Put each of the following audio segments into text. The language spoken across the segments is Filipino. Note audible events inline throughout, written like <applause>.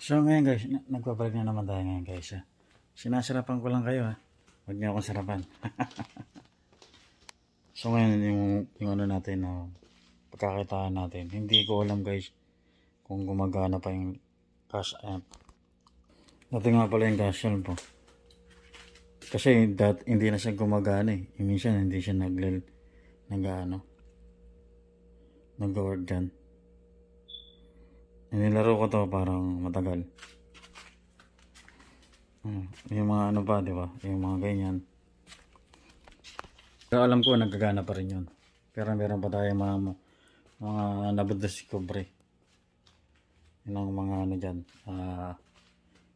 So ngayon guys, nagpapalik na naman tayo ngayon guys. Ha? Sinasarapan ko lang kayo ha. Huwag niyo akong sarapan. <laughs> so ngayon yung, yung ano natin na uh, pagkakitaan natin. Hindi ko alam guys kung gumagana pa yung cash app. Dati nga pala yung cash app po. Kasi that, hindi na siya gumagana eh. Minsan hindi siya naglil nag ano nag-work dyan. Nilaro ko to parang matagal. Hmm, yung mga ano pa, di ba? Yung mga ganyan. Pero alam ko, nagagana pa rin yun. Pero meron pa tayo mga, mga nabadiscovery. Yun Yung mga ano dyan. Uh,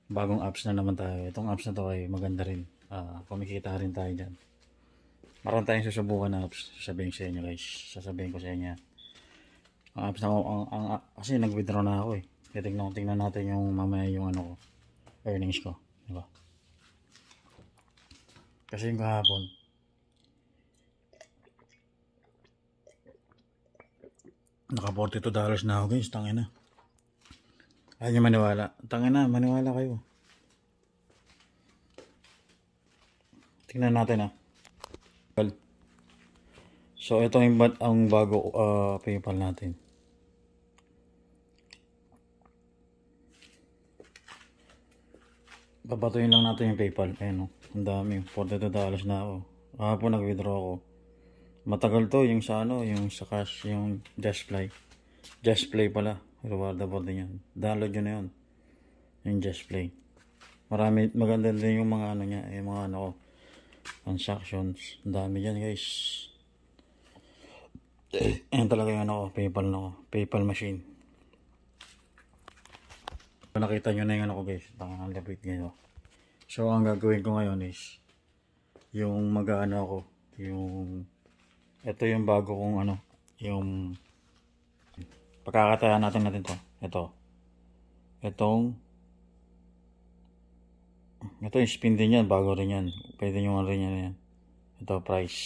bagong apps na naman tayo. Itong apps na to ay maganda rin. Uh, kumikita rin tayo dyan. Maroon tayong susubukan na apps. Sasabihin ko sa inyo guys. Sasabihin ko sa inyo. Uh, ako, ang, ang, kasi nag-withdraw na ako eh. Kaya tingnan, tingnan natin yung mamaya yung ano ko, earnings ko. di ba? Kasi yung kahapon, naka 42 dollars na ako guys, tangin na. Ayaw niyo maniwala. Tangin maniwala kayo. Tingnan natin ah. Well, so ito yung ang bago uh, PayPal natin. babatuin lang natin yung PayPal. Ayan o. Oh. Ang dami. 42 dollars na ako. Oh. Kahapon nag-withdraw ako. Matagal to yung sa ano, yung sa cash, yung display. Display pala. Rewardable din yan. Download yun na yun. Yung display. play. Marami, maganda din yung mga ano niya, yung mga ano ko. transactions. Ang dami dyan guys. Ayan talaga yung ano ko, PayPal na ko. PayPal machine. So, nakita nyo na yung ano ko guys. Tangan ang lapit ngayon. So, ang gagawin ko ngayon is yung mag-ano ako. Yung ito yung bago kong ano. Yung pagkakatayaan natin natin to. Ito. Itong ito yung spin din yan. Bago rin yan. Pwede nyo rin yan. yan. Ito price.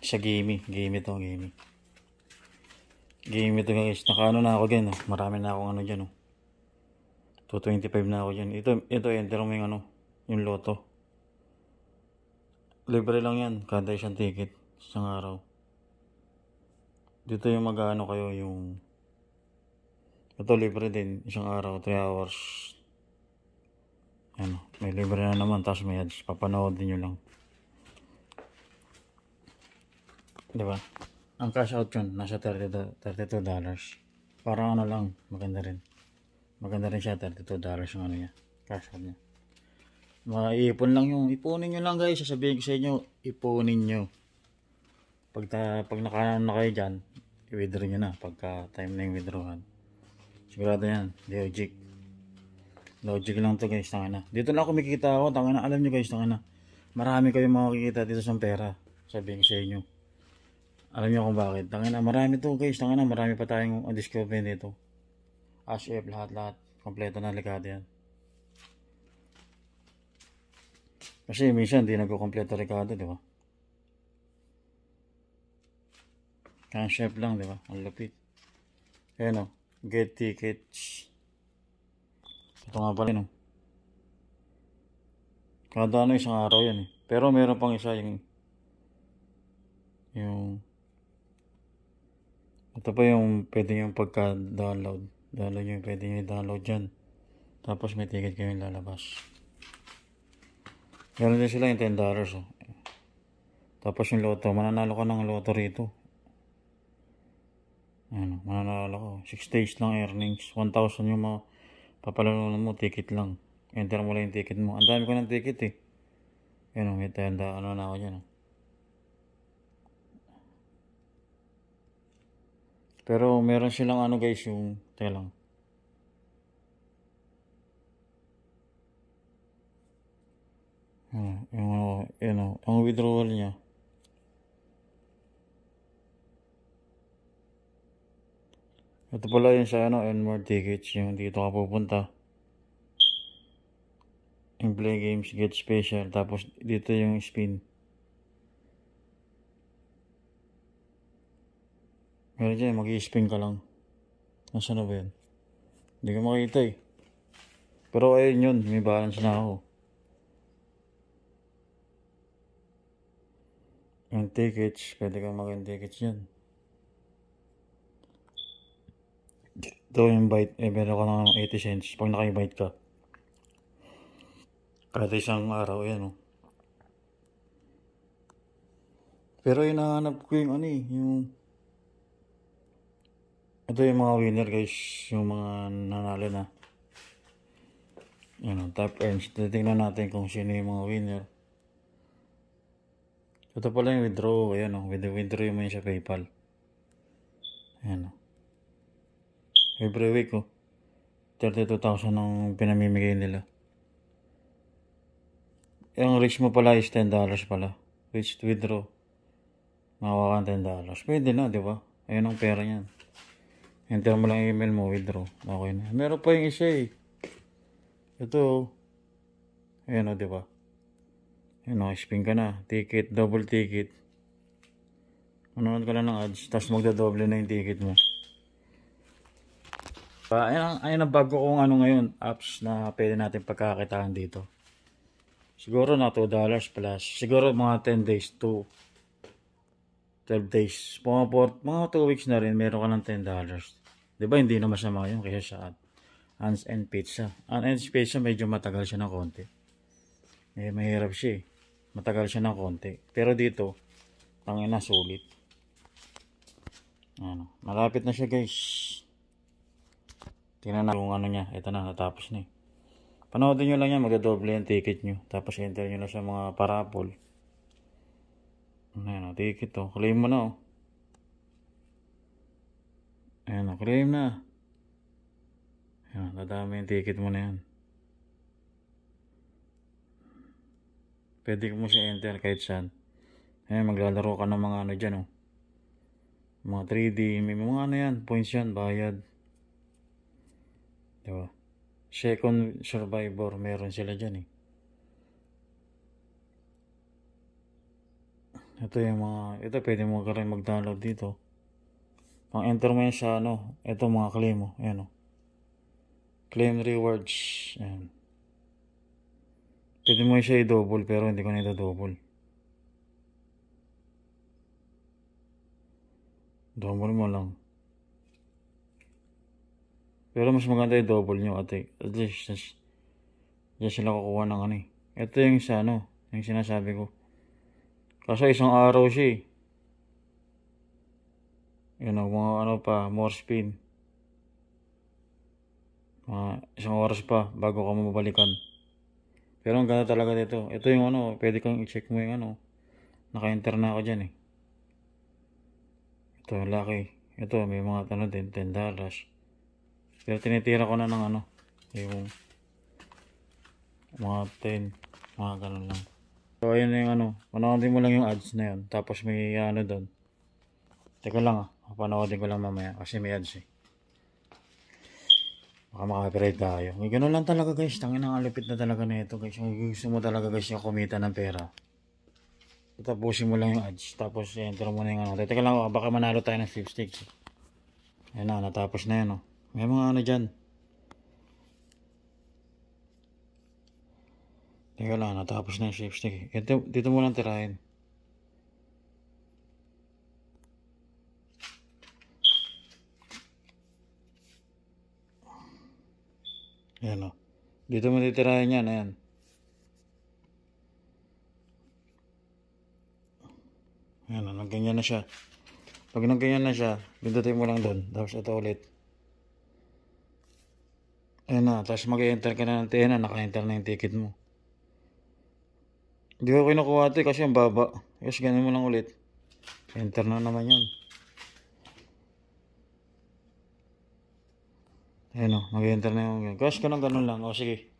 Siya gamey. Gamey to. Gamey. Game ito guys. Nakaano na ako dyan. Oh. Marami na akong ano dyan. Oh. 225 na ako yan. Ito, ito enter mo yung ano, yung loto. Libre lang yan, kada isang ticket isang araw. Dito yung mag-ano kayo yung ito libre din, isang araw, 3 hours. Ano, may libre na naman, tapos may ads. Papanood din nyo lang. Diba? Ang cash out yun, nasa 32 dollars. Para ano lang, maganda rin maganda rin siya 32 dollars yung ano niya cash out niya ipon lang yung ipunin nyo lang guys sasabihin ko sa inyo ipunin nyo pag, ta, pag nakanan na kayo dyan i-withdraw nyo na pagka time na yung withdrawan sigurado yan logic logic lang to guys tanga na dito lang kumikita ako tanga na alam nyo guys tanga na marami kayong makikita dito sa pera sabihin ko sa inyo alam nyo kung bakit tanga na marami to guys tanga na marami pa tayong discovery dito ash F lahat-lahat kompleto na likado yan kasi minsan hindi nagkukompleto likado di ba Ang shape lang, di ba? Ang lapit. Ayan o. Oh. Get tickets. Ito nga pala yun o. Kada ano isang araw yan eh. Pero meron pang isa yung yung ito pa yung pwede yung pagka-download download yung pwede nyo i-download dyan tapos may ticket kayong lalabas meron din sila yung 10 dollars oh. tapos yung loto mananalo ka ng loto rito ano, mananalo ka 6 days lang earnings 1,000 yung mga papalalunan mo ticket lang enter mo lang yung ticket mo ang dami ko ng ticket eh yun o, oh, may tanda ano na ako dyan oh. Pero meron silang ano guys yung, tayo lang. Yung, ah, yung, yun, know, oh, ang withdrawal niya. Ito pala yun sa ano, and more tickets yung dito ka pupunta. Yung play games, get special. Tapos dito yung spin. Meron dyan, mag-i-spin ka lang. Nasaan na ba yan? Hindi ko makita eh. Pero ayun yun, may balance na ako. Yung tickets, pwede kang maging tickets yan. Ito yung bite, eh meron ka ng 80 cents pag naka-invite ka. Kada isang araw, yan oh. Pero hinahanap ko yung ano eh, yung ito yung mga winner guys, yung mga nanalo na. Yan ang top earns. Titingnan natin kung sino yung mga winner. Ito pala yung withdraw. Ayan o, oh. with withdraw mo yun sa PayPal. Ayan o. Oh. Every week o. Oh. 32,000 ang pinamimigay nila. Yung reach mo pala is $10 pala. Reach withdraw. Mawakan $10. dollars. Pwede na, di ba? Ayan ang pera niyan. Enter mo lang email mo, withdraw. Okay na. Meron pa yung isa eh. Ito. Ayan o, diba? Ayan o, spin ka na. Ticket, double ticket. Manonood ka lang ng ads. Tapos magdadoble na yung ticket mo. Diba? Ayan ayan ang bago kong ano ngayon. Apps na pwede natin pagkakitaan dito. Siguro na $2 dollars plus. Siguro mga 10 days to 12 days. Mga, 4, mga 2 weeks na rin, meron ka ng $10. dollars 'Di ba hindi naman masama yun kaysa sa Hans and Pizza. Hans and Pizza medyo matagal siya ng konti. Eh mahirap siya eh. Matagal siya ng konti. Pero dito, ang sulit. Ano, malapit na siya guys. Tingnan na yung ano niya. Ito na, natapos na eh. Panoodin nyo lang yan, magdodoble yung ticket niyo. Tapos enter niyo na sa mga parapol. Ano oh, ticket to. Oh. Claim mo na oh. Ayan, eh, naklaim na. Ayan, nadami yung ticket mo na yan. Pwede mo siya enter kahit saan. Ayan, maglalaro ka ng mga ano dyan, oh. Mga 3D, may mga ano yan, points yan, bayad. Diba? Second survivor, meron sila dyan, eh. Ito yung mga, ito pwede mo ka rin mag-download dito. Pang enter mo ano, ito mga claim mo. Oh. Ayan o. Oh. Claim rewards. Ayan. Pwede mo siya i-double pero hindi ko na i-double. Double mo lang. Pero mas maganda i-double nyo at, at least just, sila kukuha ng ano eh. Ito yung sa ano, yung sinasabi ko. Kaso isang araw siya eh. Yun know, mga ano pa, more spin. Mga isang oras pa bago ka mabalikan. Pero ang ganda talaga dito. Ito yung ano, pwede kang i-check mo yung ano. Naka-enter na ako dyan eh. Ito, laki. Ito, may mga ano din, 10 dollars. Pero tinitira ko na ng ano, yung mga 10, mga ganun lang. So, ayun yung ano, manoodin mo lang yung ads na yun. Tapos may ano doon. Teka lang ah. Papanoodin ko lang mamaya kasi may ads eh. Baka makapirate tayo. May ganun lang talaga guys. Tangin ang alipit na talaga na ito guys. Kung gusto mo talaga guys yung kumita ng pera. Tapusin mo lang yung ads. Tapos enter mo na yung ano. Teka lang oh, baka manalo tayo ng 5 sticks. Ayan na. Natapos na yan o. Oh. May mga ano dyan. Teka lang. Natapos na yung sticks. Ito, dito mo lang tirahin. Ayan o. Oh. Dito mo titirahin yan. Ayan. Ayan o. Oh, nagganyan na siya. Pag nagganyan na siya, pindutin mo lang doon. Tapos ito ulit. Ayan na. Oh, tapos mag-enter ka na ng tiyan ah, Naka-enter na yung ticket mo. Hindi ko kinukuha ito eh, kasi ang baba. Yes, ganyan mo lang ulit. Enter na naman yun. Ayan o, mag-enter na yung ganyan. Crush ka ng ganun lang. O sige.